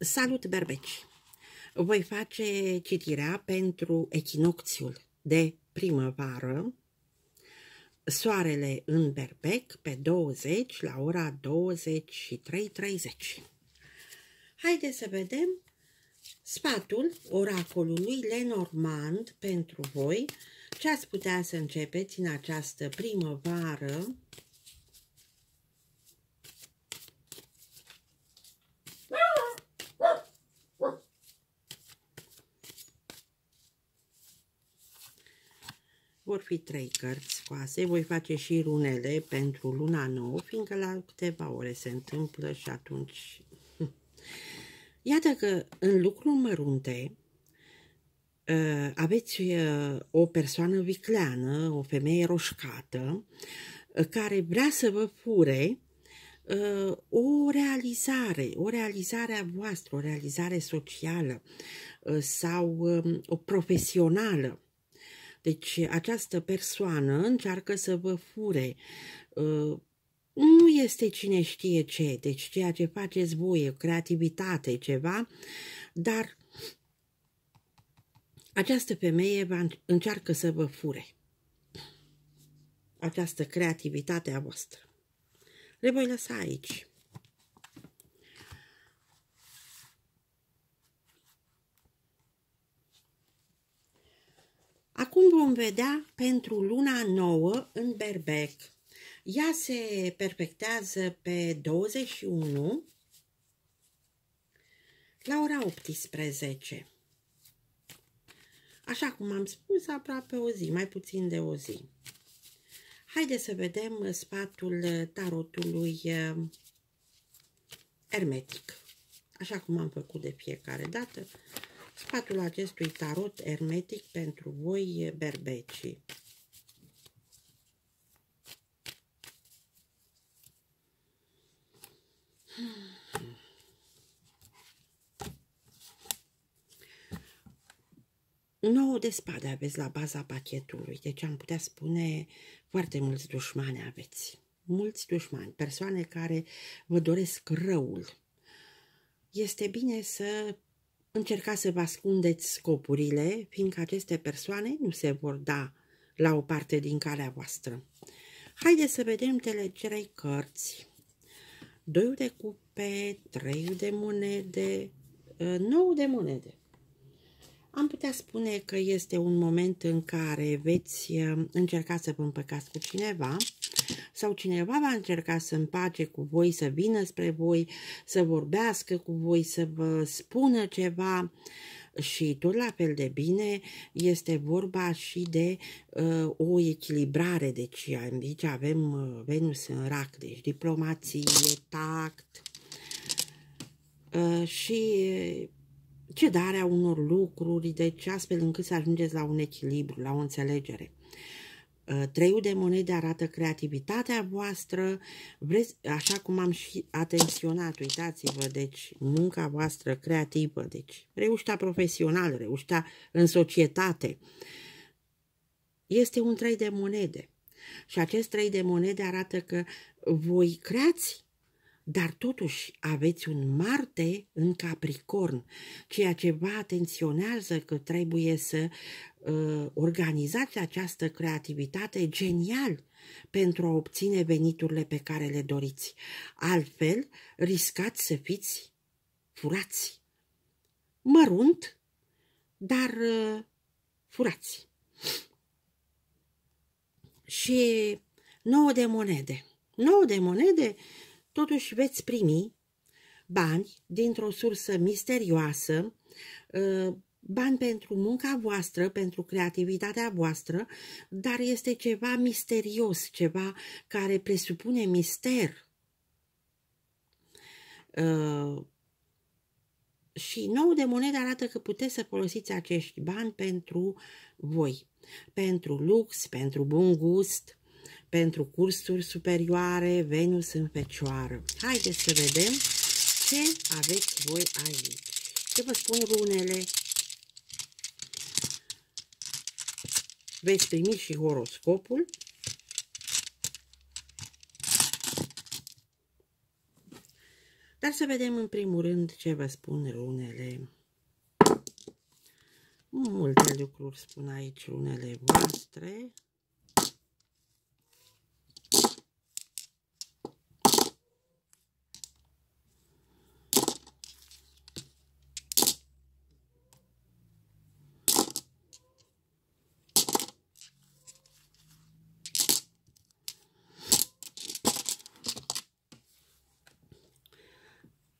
Salut, berbeci! Voi face citirea pentru echinocțiul de primăvară, soarele în berbec pe 20 la ora 23.30. Haideți să vedem sfatul oracolului Lenormand pentru voi, ce ați putea să începeți în această primăvară Vor fi trei cărți scoase, voi face și runele pentru luna nouă, fiindcă la câteva ore se întâmplă și atunci... Iată că în lucru mărunte uh, aveți uh, o persoană vicleană, o femeie roșcată, uh, care vrea să vă fure o realizare, o realizare a voastră, o realizare socială sau um, o profesională deci această persoană încearcă să vă fure uh, nu este cine știe ce, deci ceea ce faceți voi, creativitate, ceva, dar această femeie încearcă să vă fure această creativitate a voastră. Le voi lăsa aici. Acum vom vedea pentru luna nouă în berbec. Ea se perfectează pe 21 la ora 18. Așa cum am spus, aproape o zi, mai puțin de o zi. Haideți să vedem sfatul tarotului eh, hermetic. Așa cum am făcut de fiecare dată, sfatul acestui tarot ermetic pentru voi berbecii. Hmm. Nouă de spade aveți la baza pachetului, deci am putea spune foarte mulți dușmani aveți. Mulți dușmani, persoane care vă doresc răul. Este bine să Încerca să vă ascundeți scopurile, fiindcă aceste persoane nu se vor da la o parte din calea voastră. Haideți să vedem telegerei cărți. 2 de cupe, 3 de monede, 9 ă, de monede. Am putea spune că este un moment în care veți ă, încerca să vă împăcați cu cineva, sau cineva va încerca să împace cu voi, să vină spre voi, să vorbească cu voi, să vă spună ceva și tot la fel de bine este vorba și de uh, o echilibrare. Deci aici avem uh, Venus în rac, deci diplomație, tact uh, și uh, cedarea unor lucruri, deci astfel încât să ajungeți la un echilibru, la o înțelegere. Uh, Uh, Treiul de monede arată creativitatea voastră, vreți, așa cum am și atenționat, uitați-vă, deci munca voastră creativă, deci reușita profesională, reușita în societate. Este un trei de monede și acest trei de monede arată că voi creați dar totuși aveți un Marte în Capricorn, ceea ce vă atenționează că trebuie să Uh, organizați această creativitate genial pentru a obține veniturile pe care le doriți. Altfel, riscați să fiți furați. Mărunt, dar uh, furați. Și nouă de monede. Nouă de monede, totuși veți primi bani dintr-o sursă misterioasă, uh, bani pentru munca voastră, pentru creativitatea voastră, dar este ceva misterios, ceva care presupune mister. Uh, și nou de monedă arată că puteți să folosiți acești bani pentru voi, pentru lux, pentru bun gust, pentru cursuri superioare, Venus în Fecioară. Haideți să vedem ce aveți voi aici. Ce vă spun runele? veți primi și horoscopul. Dar să vedem în primul rând ce vă spun runele. Multe lucruri spun aici runele voastre.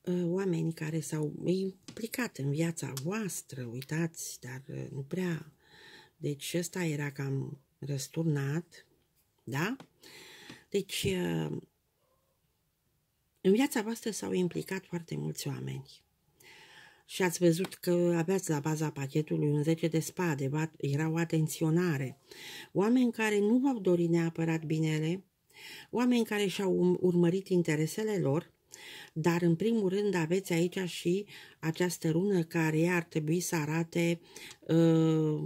Ă, oameni care s-au implicat în viața voastră, uitați, dar ă, nu prea. Deci ăsta era cam răsturnat, da? Deci, ă, în viața voastră s-au implicat foarte mulți oameni. Și ați văzut că aveați la baza pachetului un 10 de spade, era o atenționare. Oameni care nu v-au dorit neapărat binele, oameni care și-au urmărit interesele lor, dar, în primul rând, aveți aici și această rună care ar trebui să arate uh,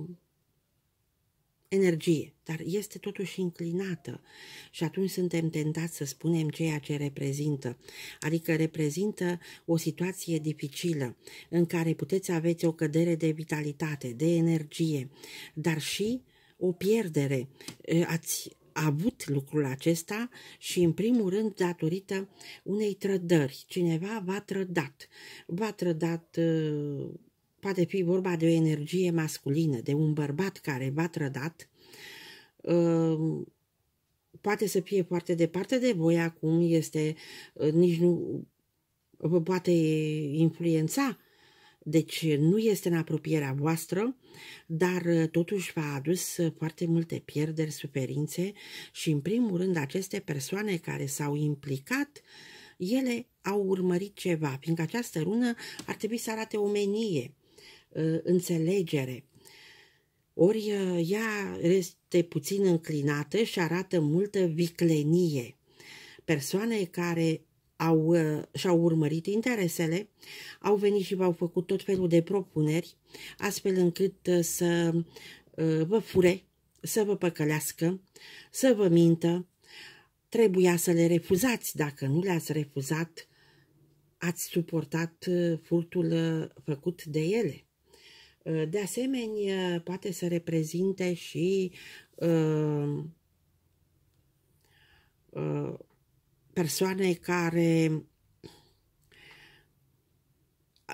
energie, dar este totuși inclinată și atunci suntem tentați să spunem ceea ce reprezintă, adică reprezintă o situație dificilă în care puteți aveți o cădere de vitalitate, de energie, dar și o pierdere. Uh, ați avut lucrul acesta și, în primul rând, datorită unei trădări. Cineva v-a trădat. V-a trădat, uh, poate fi vorba de o energie masculină, de un bărbat care v-a trădat, uh, poate să fie foarte departe de voi acum, este uh, nici nu vă poate influența deci nu este în apropierea voastră, dar uh, totuși v-a adus uh, foarte multe pierderi, suferințe și în primul rând aceste persoane care s-au implicat, ele au urmărit ceva, fiindcă această rună ar trebui să arate omenie, uh, înțelegere. Ori ea este puțin înclinată și arată multă viclenie. Persoane care au, uh, și-au urmărit interesele, au venit și v-au făcut tot felul de propuneri, astfel încât uh, să uh, vă fure, să vă păcălească, să vă mintă. Trebuia să le refuzați. Dacă nu le-ați refuzat, ați suportat furtul făcut de ele. De asemenea, poate să reprezinte și uh, uh, persoane care uh,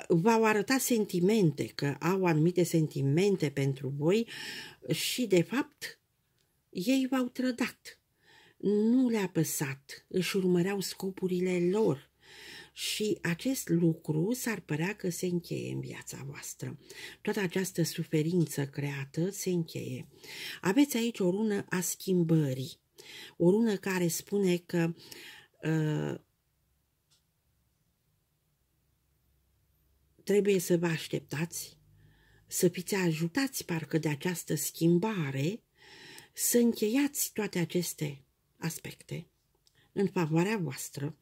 v-au arătat sentimente, că au anumite sentimente pentru voi și, de fapt, ei v-au trădat. Nu le-a păsat, își urmăreau scopurile lor și acest lucru s-ar părea că se încheie în viața voastră. Toată această suferință creată se încheie. Aveți aici o rună a schimbării, o rună care spune că uh, Ă, trebuie să vă așteptați să fiți ajutați parcă de această schimbare să încheiați toate aceste aspecte în favoarea voastră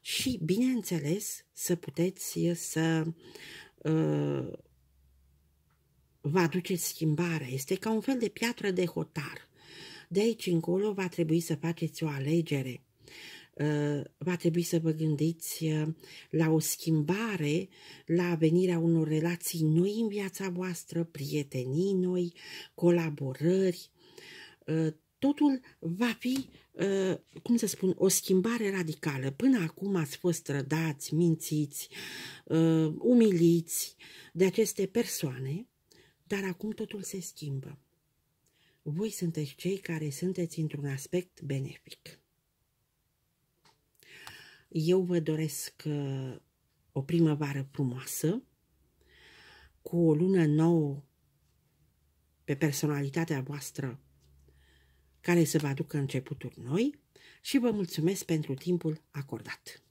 și, bineînțeles, să puteți să uh, vă aduceți schimbarea. Este ca un fel de piatră de hotar. De aici încolo va trebui să faceți o alegere Ă, va trebui să vă gândiți ă, la o schimbare, la venirea unor relații noi în viața voastră, prietenii noi, colaborări. Ă, totul va fi, cum să spun, o schimbare radicală. Până acum ați fost trădați, mințiți, umiliți de aceste persoane, dar acum totul se schimbă. Voi sunteți cei care sunteți într-un aspect benefic. Eu vă doresc uh, o primăvară frumoasă, cu o lună nouă pe personalitatea voastră care să vă aducă începuturi noi și vă mulțumesc pentru timpul acordat.